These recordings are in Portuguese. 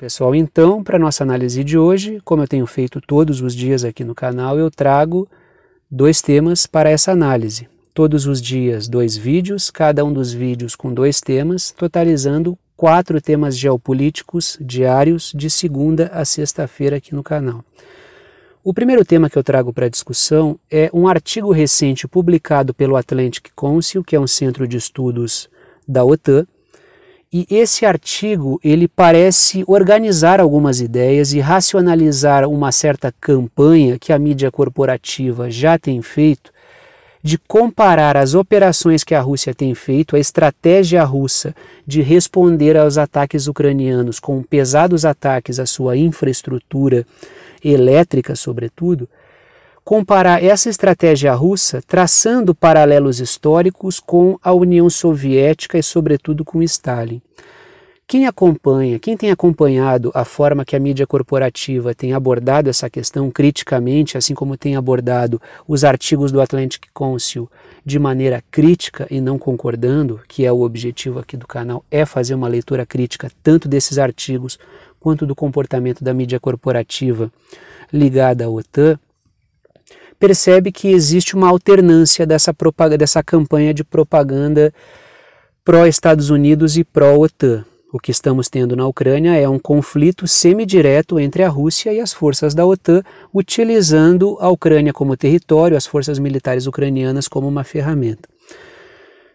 Pessoal, então, para nossa análise de hoje, como eu tenho feito todos os dias aqui no canal, eu trago dois temas para essa análise. Todos os dias, dois vídeos, cada um dos vídeos com dois temas, totalizando quatro temas geopolíticos diários de segunda a sexta-feira aqui no canal. O primeiro tema que eu trago para discussão é um artigo recente publicado pelo Atlantic Council, que é um centro de estudos da OTAN, e esse artigo, ele parece organizar algumas ideias e racionalizar uma certa campanha que a mídia corporativa já tem feito de comparar as operações que a Rússia tem feito, a estratégia russa de responder aos ataques ucranianos com pesados ataques à sua infraestrutura elétrica, sobretudo, comparar essa estratégia russa, traçando paralelos históricos com a União Soviética e, sobretudo, com Stalin. Quem acompanha, quem tem acompanhado a forma que a mídia corporativa tem abordado essa questão criticamente, assim como tem abordado os artigos do Atlantic Council de maneira crítica e não concordando, que é o objetivo aqui do canal, é fazer uma leitura crítica tanto desses artigos quanto do comportamento da mídia corporativa ligada à OTAN, percebe que existe uma alternância dessa, dessa campanha de propaganda pró-Estados Unidos e pró-OTAN. O que estamos tendo na Ucrânia é um conflito semidireto entre a Rússia e as forças da OTAN, utilizando a Ucrânia como território, as forças militares ucranianas como uma ferramenta.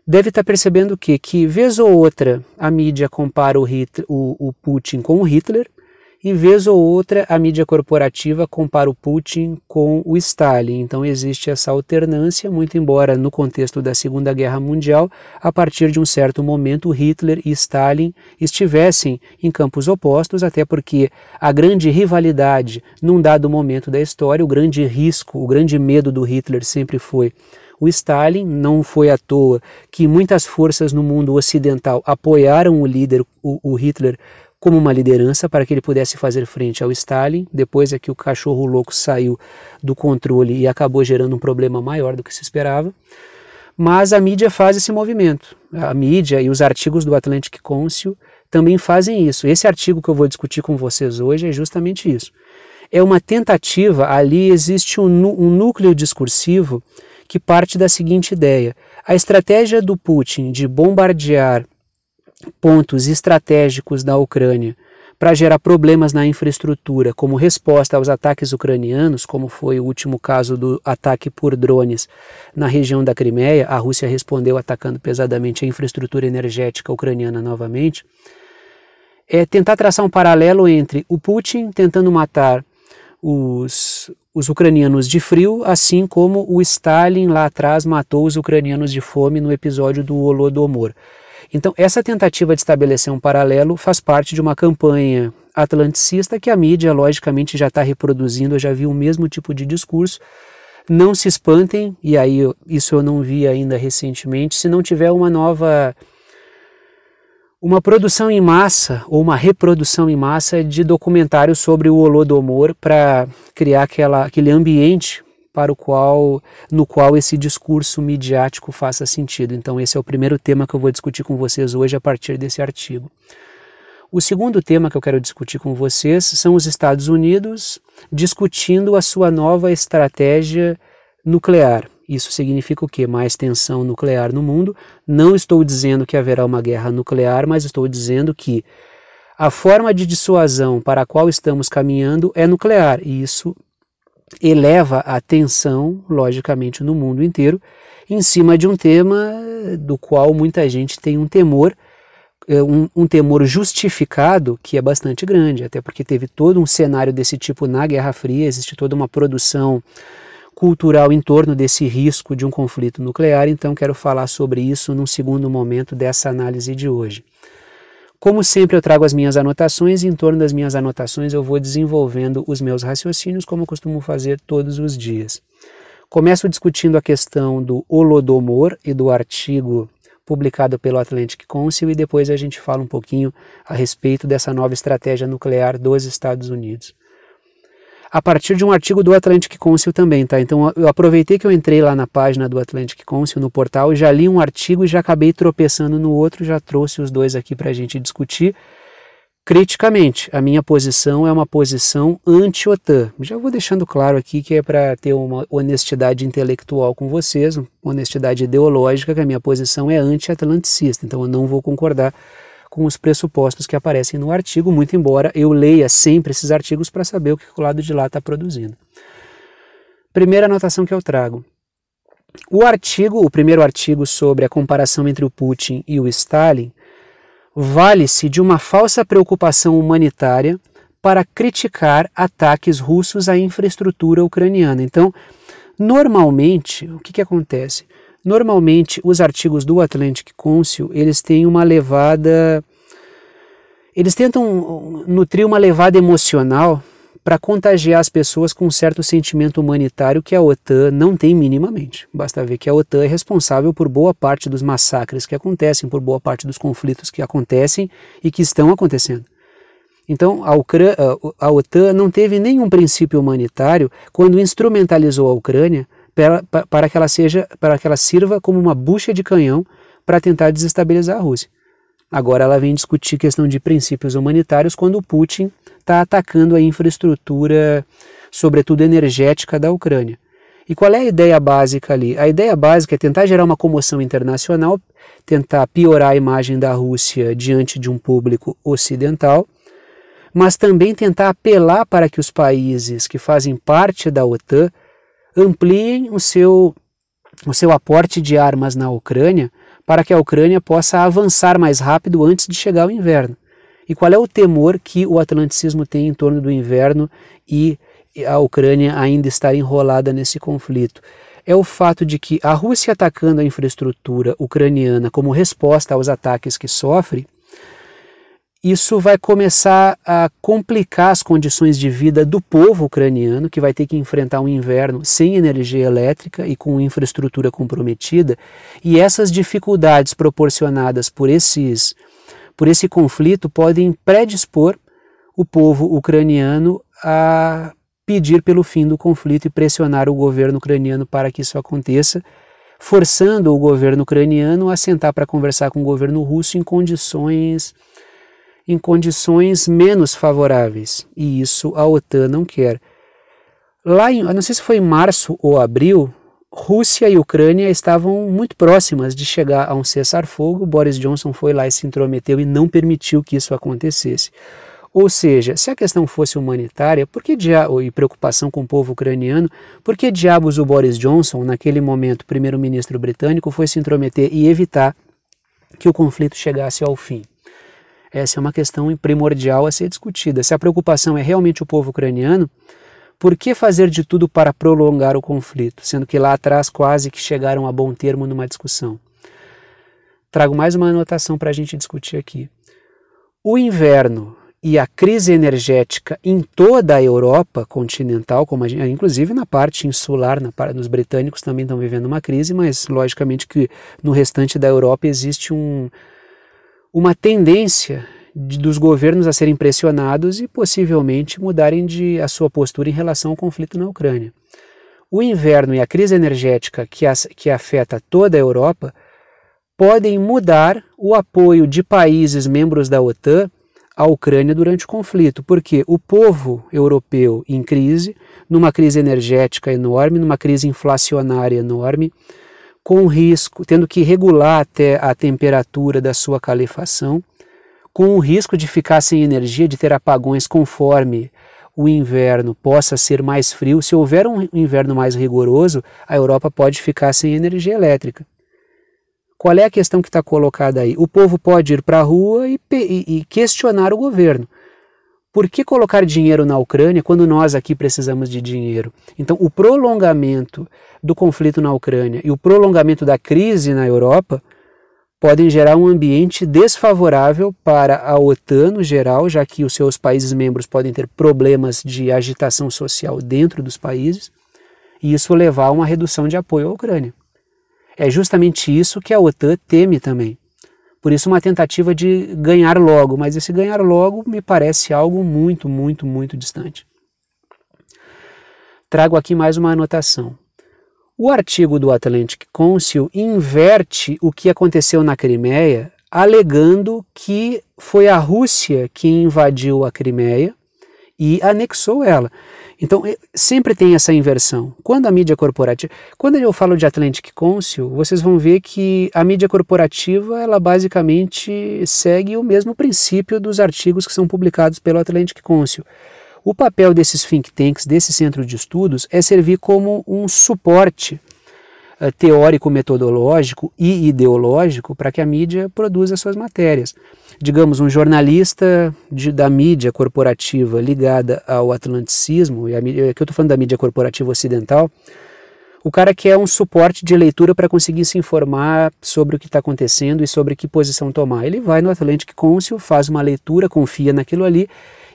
Deve estar percebendo o quê? Que, vez ou outra, a mídia compara o, Hitler, o, o Putin com o Hitler, e vez ou outra, a mídia corporativa compara o Putin com o Stalin. Então existe essa alternância, muito embora no contexto da Segunda Guerra Mundial, a partir de um certo momento, Hitler e Stalin estivessem em campos opostos, até porque a grande rivalidade num dado momento da história, o grande risco, o grande medo do Hitler sempre foi o Stalin. Não foi à toa que muitas forças no mundo ocidental apoiaram o líder, o, o Hitler, como uma liderança para que ele pudesse fazer frente ao Stalin. Depois é que o cachorro louco saiu do controle e acabou gerando um problema maior do que se esperava. Mas a mídia faz esse movimento. A mídia e os artigos do Atlantic Council também fazem isso. Esse artigo que eu vou discutir com vocês hoje é justamente isso. É uma tentativa, ali existe um, um núcleo discursivo que parte da seguinte ideia: a estratégia do Putin de bombardear pontos estratégicos da Ucrânia para gerar problemas na infraestrutura como resposta aos ataques ucranianos, como foi o último caso do ataque por drones na região da Crimeia, a Rússia respondeu atacando pesadamente a infraestrutura energética ucraniana novamente. É tentar traçar um paralelo entre o Putin tentando matar os, os ucranianos de frio, assim como o Stalin lá atrás matou os ucranianos de fome no episódio do Holodomor. Então, essa tentativa de estabelecer um paralelo faz parte de uma campanha atlanticista que a mídia, logicamente, já está reproduzindo. Eu já vi o mesmo tipo de discurso. Não se espantem, e aí isso eu não vi ainda recentemente, se não tiver uma nova. Uma produção em massa ou uma reprodução em massa de documentários sobre o Holodomor para criar aquela, aquele ambiente para o qual, no qual esse discurso midiático faça sentido. Então esse é o primeiro tema que eu vou discutir com vocês hoje a partir desse artigo. O segundo tema que eu quero discutir com vocês são os Estados Unidos discutindo a sua nova estratégia nuclear. Isso significa o quê? Mais tensão nuclear no mundo. Não estou dizendo que haverá uma guerra nuclear, mas estou dizendo que a forma de dissuasão para a qual estamos caminhando é nuclear, e isso eleva a tensão, logicamente, no mundo inteiro, em cima de um tema do qual muita gente tem um temor, eh, um, um, temor justificado que é bastante grande, até porque teve todo um cenário desse tipo na Guerra Fria, existe toda uma produção cultural em torno desse risco de um conflito nuclear, então quero falar sobre isso num segundo momento dessa análise de hoje. Como sempre, eu trago as minhas anotações e em torno das minhas anotações eu vou desenvolvendo os meus raciocínios, como eu costumo fazer todos os dias. Começo discutindo a questão do Holodomor e do artigo publicado pelo Atlantic Council e depois a gente fala um pouquinho a respeito dessa nova estratégia nuclear dos Estados Unidos a partir de um artigo do Atlantic Council também, tá? Então eu aproveitei que eu entrei lá na página do Atlantic Council, no portal, e já li um artigo e já acabei tropeçando no outro, já trouxe os dois aqui para a gente discutir criticamente. A minha posição é uma posição anti-OTAN. Já vou deixando claro aqui que é para ter uma honestidade intelectual com vocês, honestidade ideológica, que a minha posição é anti-atlanticista, então eu não vou concordar com os pressupostos que aparecem no artigo, muito embora eu leia sempre esses artigos para saber o que o lado de lá está produzindo. Primeira anotação que eu trago. O artigo, o primeiro artigo sobre a comparação entre o Putin e o Stalin, vale-se de uma falsa preocupação humanitária para criticar ataques russos à infraestrutura ucraniana. Então, normalmente, o que, que acontece? Normalmente, os artigos do Atlantic Council, eles têm uma levada... Eles tentam nutrir uma levada emocional para contagiar as pessoas com um certo sentimento humanitário que a OTAN não tem minimamente. Basta ver que a OTAN é responsável por boa parte dos massacres que acontecem, por boa parte dos conflitos que acontecem e que estão acontecendo. Então, a, Ucrânia, a OTAN não teve nenhum princípio humanitário quando instrumentalizou a Ucrânia para, para, que ela seja, para que ela sirva como uma bucha de canhão para tentar desestabilizar a Rússia. Agora ela vem discutir questão de princípios humanitários quando o Putin está atacando a infraestrutura, sobretudo energética, da Ucrânia. E qual é a ideia básica ali? A ideia básica é tentar gerar uma comoção internacional, tentar piorar a imagem da Rússia diante de um público ocidental, mas também tentar apelar para que os países que fazem parte da OTAN ampliem o seu, o seu aporte de armas na Ucrânia para que a Ucrânia possa avançar mais rápido antes de chegar o inverno. E qual é o temor que o atlanticismo tem em torno do inverno e a Ucrânia ainda estar enrolada nesse conflito? É o fato de que a Rússia atacando a infraestrutura ucraniana como resposta aos ataques que sofre, isso vai começar a complicar as condições de vida do povo ucraniano, que vai ter que enfrentar um inverno sem energia elétrica e com infraestrutura comprometida. E essas dificuldades proporcionadas por, esses, por esse conflito podem predispor o povo ucraniano a pedir pelo fim do conflito e pressionar o governo ucraniano para que isso aconteça, forçando o governo ucraniano a sentar para conversar com o governo russo em condições em condições menos favoráveis, e isso a OTAN não quer. Lá em, não sei se foi em março ou abril, Rússia e Ucrânia estavam muito próximas de chegar a um cessar-fogo. Boris Johnson foi lá e se intrometeu e não permitiu que isso acontecesse. Ou seja, se a questão fosse humanitária, por que diabo, e preocupação com o povo ucraniano, por que diabos o Boris Johnson, naquele momento primeiro-ministro britânico, foi se intrometer e evitar que o conflito chegasse ao fim? Essa é uma questão primordial a ser discutida. Se a preocupação é realmente o povo ucraniano, por que fazer de tudo para prolongar o conflito, sendo que lá atrás quase que chegaram a bom termo numa discussão? Trago mais uma anotação para a gente discutir aqui. O inverno e a crise energética em toda a Europa continental, como gente, ah, inclusive na parte insular, na parte, os britânicos também estão vivendo uma crise, mas logicamente que no restante da Europa existe um, uma tendência de, dos governos a serem pressionados e possivelmente mudarem de, a sua postura em relação ao conflito na Ucrânia. O inverno e a crise energética que, as, que afeta toda a Europa podem mudar o apoio de países membros da OTAN à Ucrânia durante o conflito, porque o povo europeu em crise, numa crise energética enorme, numa crise inflacionária enorme, com risco, tendo que regular até a temperatura da sua calefação, com o risco de ficar sem energia, de ter apagões conforme o inverno possa ser mais frio. Se houver um inverno mais rigoroso, a Europa pode ficar sem energia elétrica. Qual é a questão que está colocada aí? O povo pode ir para a rua e, e, e questionar o governo. Por que colocar dinheiro na Ucrânia quando nós aqui precisamos de dinheiro? Então, o prolongamento do conflito na Ucrânia e o prolongamento da crise na Europa podem gerar um ambiente desfavorável para a OTAN no geral, já que os seus países membros podem ter problemas de agitação social dentro dos países, e isso levar a uma redução de apoio à Ucrânia. É justamente isso que a OTAN teme também. Por isso, uma tentativa de ganhar logo, mas esse ganhar logo me parece algo muito, muito, muito distante. Trago aqui mais uma anotação. O artigo do Atlantic Council inverte o que aconteceu na Crimeia, alegando que foi a Rússia que invadiu a Crimeia e anexou ela. Então, eh, sempre tem essa inversão. Quando a mídia corporativa, quando eu falo de Atlantic Council, vocês vão ver que a mídia corporativa, ela basicamente segue o mesmo princípio dos artigos que são publicados pelo Atlantic Council. O papel desses think tanks, desse centro de estudos, é servir como um suporte eh, teórico, metodológico e ideológico para que a mídia produza suas matérias digamos, um jornalista de, da mídia corporativa ligada ao atlanticismo, e a, mídia, aqui é eu estou falando da mídia corporativa ocidental, o cara quer é um suporte de leitura para conseguir se informar sobre o que está acontecendo e sobre que posição tomar. Ele vai no Atlantic Council, faz uma leitura, confia naquilo ali,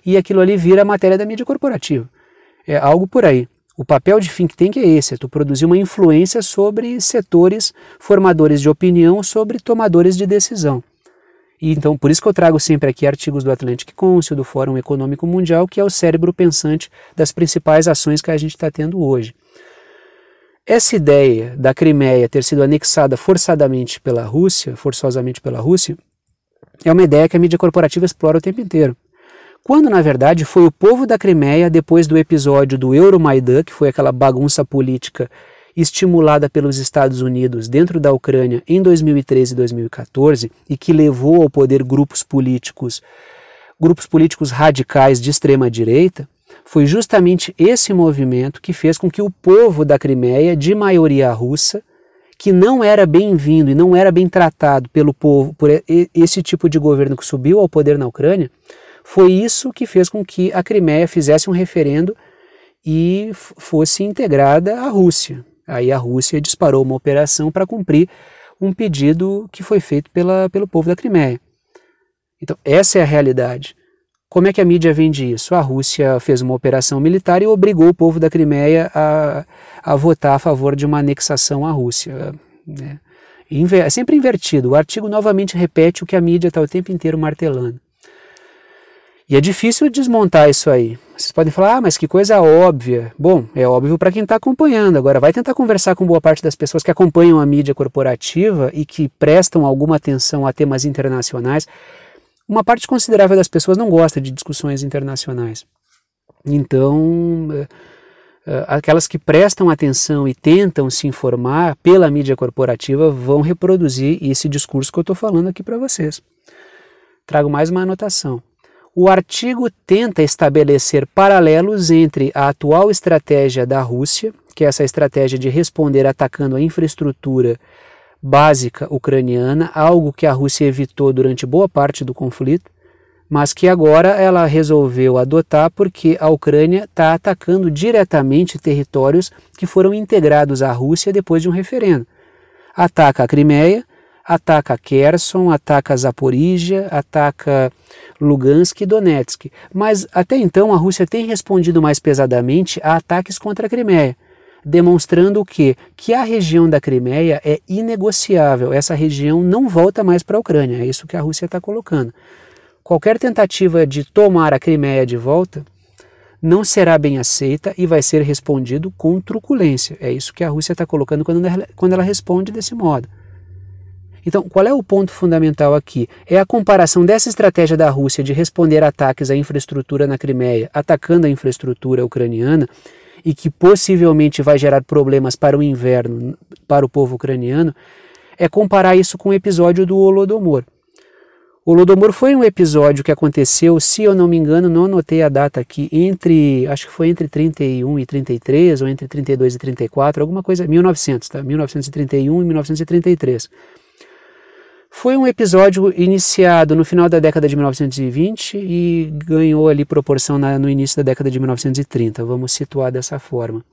e aquilo ali vira matéria da mídia corporativa. É algo por aí. O papel de think tank é esse, é tu produzir uma influência sobre setores formadores de opinião, sobre tomadores de decisão. E então, por isso que eu trago sempre aqui artigos do Atlantic Council, do Fórum Econômico Mundial, que é o cérebro pensante das principais ações que a gente está tendo hoje. Essa ideia da Crimeia ter sido anexada forçadamente pela Rússia, forçosamente pela Rússia, é uma ideia que a mídia corporativa explora o tempo inteiro. Quando, na verdade, foi o povo da Crimeia, depois do episódio do Euromaidan, que foi aquela bagunça política estimulada pelos Estados Unidos dentro da Ucrânia em 2013 e 2014 e que levou ao poder grupos políticos, grupos políticos radicais de extrema direita, foi justamente esse movimento que fez com que o povo da Crimeia, de maioria russa, que não era bem-vindo e não era bem tratado pelo povo por esse tipo de governo que subiu ao poder na Ucrânia, foi isso que fez com que a Crimeia fizesse um referendo e fosse integrada à Rússia. Aí a Rússia disparou uma operação para cumprir um pedido que foi feito pela, pelo povo da Crimeia. Então, essa é a realidade. Como é que a mídia vende isso? A Rússia fez uma operação militar e obrigou o povo da Crimeia a, a votar a favor de uma anexação à Rússia. Né? é sempre invertido. O artigo novamente repete o que a mídia está o tempo inteiro martelando. E é difícil desmontar isso aí. Vocês podem falar, ah, mas que coisa óbvia. Bom, é óbvio para quem está acompanhando. Agora, vai tentar conversar com boa parte das pessoas que acompanham a mídia corporativa e que prestam alguma atenção a temas internacionais. Uma parte considerável das pessoas não gosta de discussões internacionais. Então, eh, eh, aquelas que prestam atenção e tentam se informar pela mídia corporativa vão reproduzir esse discurso que eu estou falando aqui para vocês. Trago mais uma anotação o artigo tenta estabelecer paralelos entre a atual estratégia da Rússia, que é essa estratégia de responder atacando a infraestrutura básica ucraniana, algo que a Rússia evitou durante boa parte do conflito, mas que agora ela resolveu adotar porque a Ucrânia está atacando diretamente territórios que foram integrados à Rússia depois de um referendo. Ataca a Crimeia, ataca Kherson, ataca Zaporizhia, ataca Lugansk e Donetsk. Mas até então a Rússia tem respondido mais pesadamente a ataques contra a Crimeia, demonstrando o quê? Que a região da Crimeia é inegociável, essa região não volta mais para a Ucrânia, é isso que a Rússia está colocando. Qualquer tentativa de tomar a Crimeia de volta não será bem aceita e vai ser respondido com truculência. É isso que a Rússia está colocando quando ela, quando ela responde desse modo. Então, qual é o ponto fundamental aqui? É a comparação dessa estratégia da Rússia de responder ataques à infraestrutura na Crimeia, atacando a infraestrutura ucraniana, e que possivelmente vai gerar problemas para o inverno, para o povo ucraniano, é comparar isso com o episódio do Holodomor. O Holodomor foi um episódio que aconteceu, se eu não me engano, não anotei a data aqui, entre, acho que foi entre 31 e 33, ou entre 32 e 34, alguma coisa, 1900, tá? 1931 e 1933. Foi um episódio iniciado no final da década de 1920 e ganhou ali proporção na, no início da década de 1930, vamos situar dessa forma.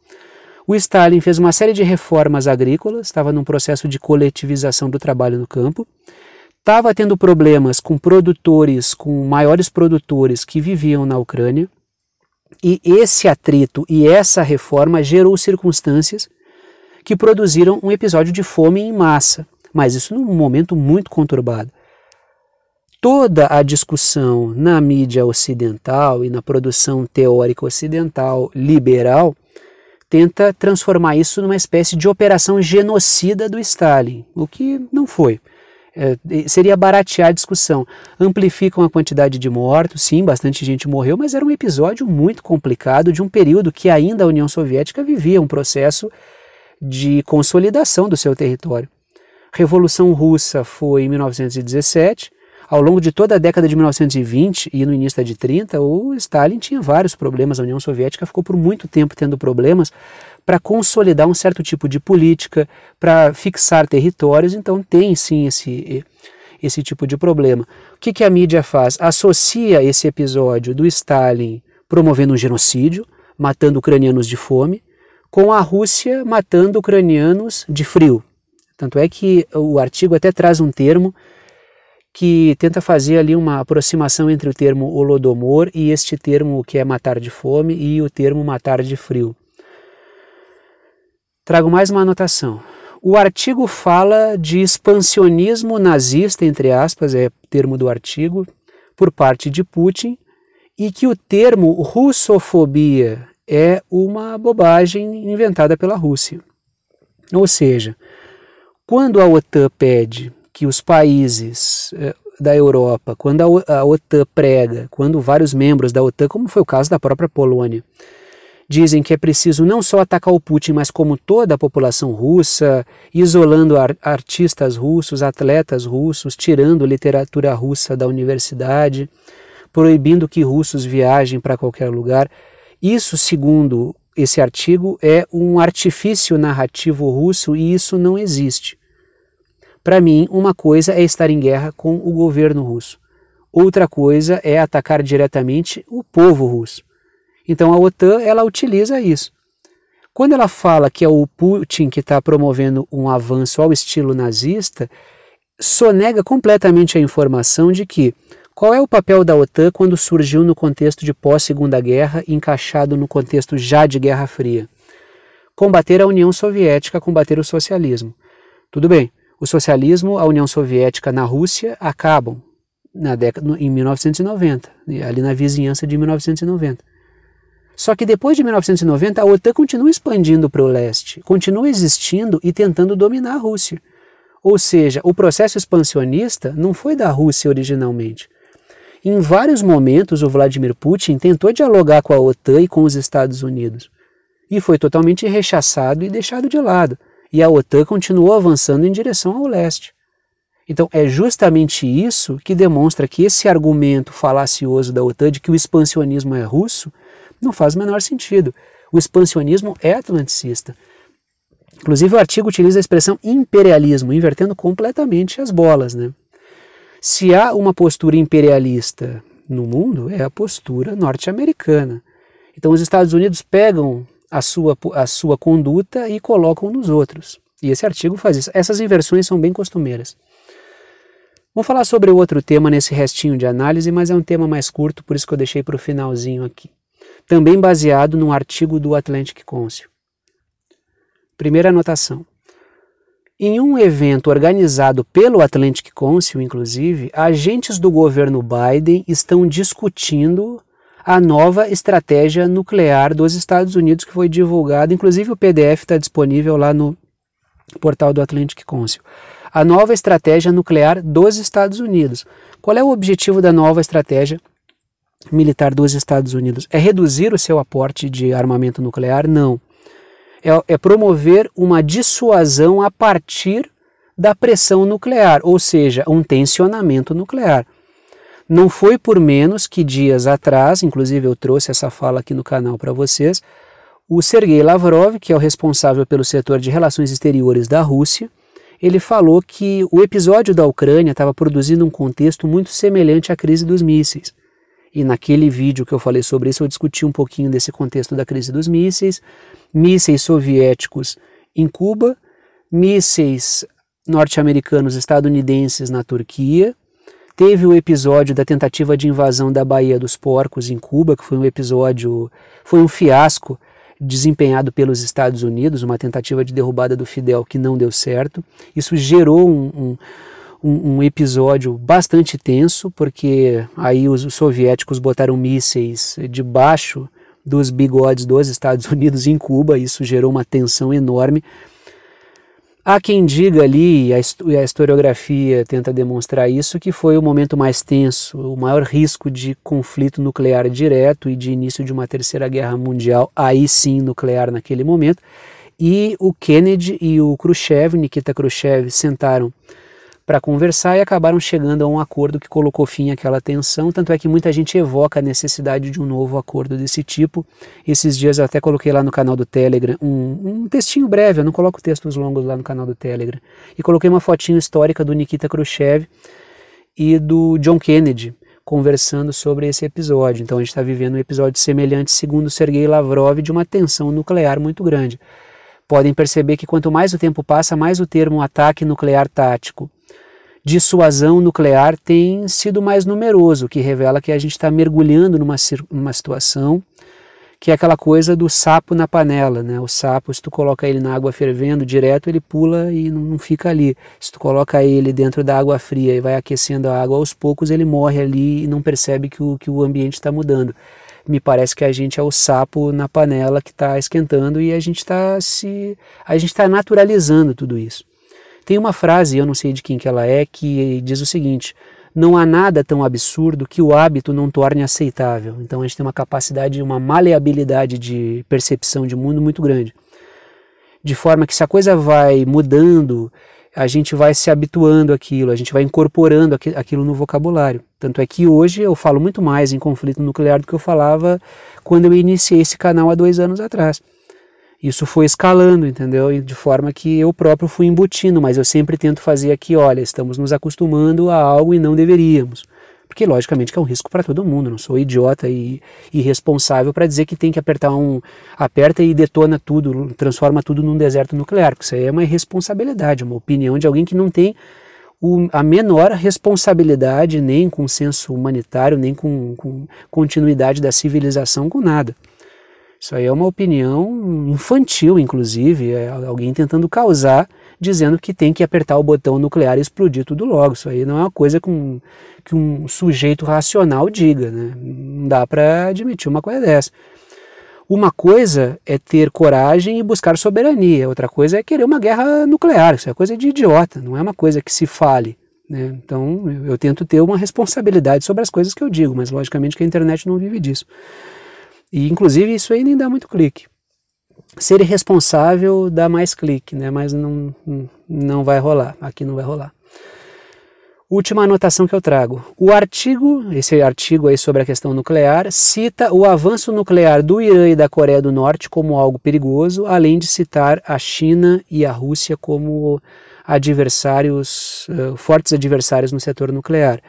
O Stalin fez uma série de reformas agrícolas, estava num processo de coletivização do trabalho no campo, estava tendo problemas com produtores, com maiores produtores que viviam na Ucrânia, e esse atrito e essa reforma gerou circunstâncias que produziram um episódio de fome em massa mas isso num momento muito conturbado. Toda a discussão na mídia ocidental e na produção teórica ocidental liberal tenta transformar isso numa espécie de operação genocida do Stalin, o que não foi. É, seria baratear a discussão. Amplificam a quantidade de mortos, sim, bastante gente morreu, mas era um episódio muito complicado de um período que ainda a União Soviética vivia um processo de consolidação do seu território. Revolução Russa foi em 1917. Ao longo de toda a década de 1920 e no início da de 30, o Stalin tinha vários problemas. A União Soviética ficou por muito tempo tendo problemas para consolidar um certo tipo de política, para fixar territórios. Então, tem sim esse, esse tipo de problema. O que, que a mídia faz? Associa esse episódio do Stalin promovendo um genocídio, matando ucranianos de fome, com a Rússia matando ucranianos de frio, tanto é que o artigo até traz um termo que tenta fazer ali uma aproximação entre o termo holodomor e este termo que é matar de fome e o termo matar de frio. Trago mais uma anotação. O artigo fala de expansionismo nazista, entre aspas, é termo do artigo, por parte de Putin, e que o termo russofobia é uma bobagem inventada pela Rússia. Ou seja, quando a OTAN pede que os países eh, da Europa, quando a OTAN prega, quando vários membros da OTAN, como foi o caso da própria Polônia, dizem que é preciso não só atacar o Putin, mas como toda a população russa, isolando artistas russos, atletas russos, tirando literatura russa da universidade, proibindo que russos viajem para qualquer lugar. Isso, segundo esse artigo é um artifício narrativo russo e isso não existe. Para mim, uma coisa é estar em guerra com o governo russo. Outra coisa é atacar diretamente o povo russo. Então a OTAN ela utiliza isso. Quando ela fala que é o Putin que está promovendo um avanço ao estilo nazista, sonega completamente a informação de que qual é o papel da OTAN quando surgiu no contexto de pós-Segunda Guerra, encaixado no contexto já de Guerra Fria? Combater a União Soviética, combater o socialismo. Tudo bem, o socialismo, a União Soviética na Rússia acabam na década, em 1990, né, ali na vizinhança de 1990. Só que depois de 1990, a OTAN continua expandindo para o leste, continua existindo e tentando dominar a Rússia. Ou seja, o processo expansionista não foi da Rússia originalmente. Em vários momentos, o Vladimir Putin tentou dialogar com a OTAN e com os Estados Unidos, e foi totalmente rechaçado e deixado de lado, e a OTAN continuou avançando em direção ao leste. Então, é justamente isso que demonstra que esse argumento falacioso da OTAN de que o expansionismo é russo não faz o menor sentido. O expansionismo é atlanticista. Inclusive, o artigo utiliza a expressão imperialismo, invertendo completamente as bolas, né? Se há uma postura imperialista no mundo, é a postura norte-americana. Então os Estados Unidos pegam a sua, a sua conduta e colocam nos outros. E esse artigo faz isso. Essas inversões são bem costumeiras. Vou falar sobre outro tema nesse restinho de análise, mas é um tema mais curto, por isso que eu deixei para o finalzinho aqui. Também baseado num artigo do Atlantic Council. Primeira anotação. Em um evento organizado pelo Atlantic Council, inclusive, agentes do governo Biden estão discutindo a nova estratégia nuclear dos Estados Unidos que foi divulgada, inclusive o PDF está disponível lá no portal do Atlantic Council. A nova estratégia nuclear dos Estados Unidos. Qual é o objetivo da nova estratégia militar dos Estados Unidos? É reduzir o seu aporte de armamento nuclear? Não é, é promover uma dissuasão a partir da pressão nuclear, ou seja, um tensionamento nuclear. Não foi por menos que dias atrás, inclusive eu trouxe essa fala aqui no canal para vocês, o Sergei Lavrov, que é o responsável pelo setor de relações exteriores da Rússia, ele falou que o episódio da Ucrânia estava produzindo um contexto muito semelhante à crise dos mísseis. E naquele vídeo que eu falei sobre isso, eu discuti um pouquinho desse contexto da crise dos mísseis, mísseis soviéticos em Cuba, mísseis norte-americanos estadunidenses na Turquia. Teve o episódio da tentativa de invasão da Baía dos Porcos em Cuba, que foi um episódio, foi um fiasco desempenhado pelos Estados Unidos, uma tentativa de derrubada do Fidel que não deu certo. Isso gerou um, um um, um episódio bastante tenso, porque aí os, soviéticos botaram mísseis debaixo dos bigodes dos Estados Unidos em Cuba, isso gerou uma tensão enorme. Há quem diga ali, a historiografia tenta demonstrar isso, que foi o momento mais tenso, o maior risco de conflito nuclear direto e de início de uma terceira guerra mundial, aí sim nuclear naquele momento. E o Kennedy e o Khrushchev, Nikita Khrushchev, sentaram para conversar e acabaram chegando a um acordo que colocou fim àquela tensão. Tanto é que muita gente evoca a necessidade de um novo acordo desse tipo. Esses dias eu até coloquei lá no canal do Telegram um, um textinho breve, eu não coloco textos longos lá no canal do Telegram, e coloquei uma fotinho histórica do Nikita Khrushchev e do John Kennedy conversando sobre esse episódio. Então a gente está vivendo um episódio semelhante, segundo Sergei Lavrov, de uma tensão nuclear muito grande. Podem perceber que quanto mais o tempo passa, mais o termo ataque nuclear tático dissuasão nuclear tem sido mais numeroso, o que revela que a gente está mergulhando numa, numa situação que é aquela coisa do sapo na panela, né? O sapo, se tu coloca ele na água fervendo direto, ele pula e não, não fica ali. Se tu coloca ele dentro da água fria e vai aquecendo a água aos poucos, ele morre ali e não percebe que o, que o ambiente está mudando. Me parece que a gente é o sapo na panela que está esquentando e a gente está se, a gente está naturalizando tudo isso. Tem uma frase, eu não sei de quem que ela é, que diz o seguinte: não há nada tão absurdo que o hábito não torne aceitável. Então a gente tem uma capacidade, uma maleabilidade de percepção de mundo muito grande. De forma que se a coisa vai mudando, a gente vai se habituando àquilo, a gente vai incorporando aquilo no vocabulário. Tanto é que hoje eu falo muito mais em conflito nuclear do que eu falava quando eu iniciei esse canal há dois anos atrás isso foi escalando, entendeu? E de forma que eu próprio fui embutindo, mas eu sempre tento fazer aqui, olha, estamos nos acostumando a algo e não deveríamos. Porque, logicamente, que é um risco para todo mundo, não sou idiota e irresponsável para dizer que tem que apertar um. aperta e detona tudo, transforma tudo num deserto nuclear, porque isso aí é uma irresponsabilidade, uma opinião de alguém que não tem o, a menor responsabilidade nem com o senso humanitário, nem com, com continuidade da civilização, com nada. Isso aí é uma opinião infantil, inclusive, é alguém tentando causar, dizendo que tem que apertar o botão nuclear e explodir tudo logo. Isso aí não é uma coisa que um, que um sujeito racional diga, né? Não dá para admitir uma coisa dessa. Uma coisa é ter coragem e buscar soberania, outra coisa é querer uma guerra nuclear. Isso é coisa de idiota, não é uma coisa que se fale. Né? Então eu, eu tento ter uma responsabilidade sobre as coisas que eu digo, mas logicamente que a internet não vive disso. E inclusive isso aí nem dá muito clique. Ser irresponsável dá mais clique, né? Mas não, não vai rolar. Aqui não vai rolar. Última anotação que eu trago. O artigo, esse artigo aí sobre a questão nuclear, cita o avanço nuclear do Irã e da Coreia do Norte como algo perigoso, além de citar a China e a Rússia como adversários, uh, fortes adversários no setor nuclear.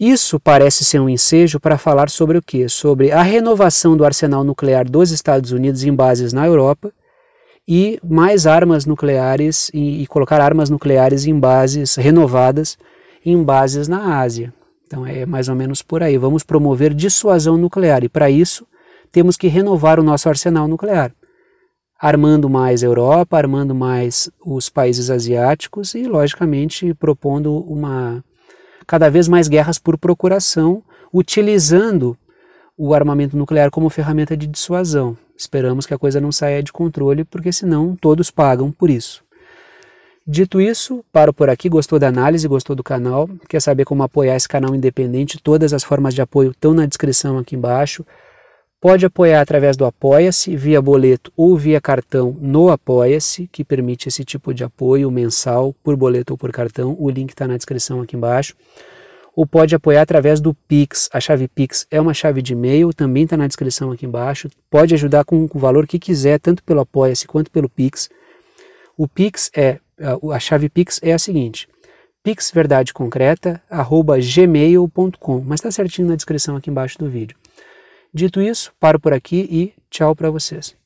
Isso parece ser um ensejo para falar sobre o quê? Sobre a renovação do arsenal nuclear dos Estados Unidos em bases na Europa e mais armas nucleares e, e colocar armas nucleares em bases renovadas em bases na Ásia. Então é mais ou menos por aí. Vamos promover dissuasão nuclear e para isso temos que renovar o nosso arsenal nuclear, armando mais a Europa, armando mais os países asiáticos e logicamente propondo uma cada vez mais guerras por procuração, utilizando o armamento nuclear como ferramenta de dissuasão. Esperamos que a coisa não saia de controle, porque senão todos pagam por isso. Dito isso, paro por aqui. Gostou da análise? Gostou do canal? Quer saber como apoiar esse canal independente? Todas as formas de apoio estão na descrição aqui embaixo. Pode apoiar através do Apoia-se, via boleto ou via cartão no Apoia-se, que permite esse tipo de apoio mensal por boleto ou por cartão. O link está na descrição aqui embaixo. Ou pode apoiar através do Pix. A chave Pix é uma chave de e-mail, também está na descrição aqui embaixo. Pode ajudar com, o valor que quiser, tanto pelo Apoia-se quanto pelo Pix. O Pix é, a chave Pix é a seguinte, pixverdadeconcreta.gmail.com, mas está certinho na descrição aqui embaixo do vídeo. Dito isso, paro por aqui e tchau para vocês.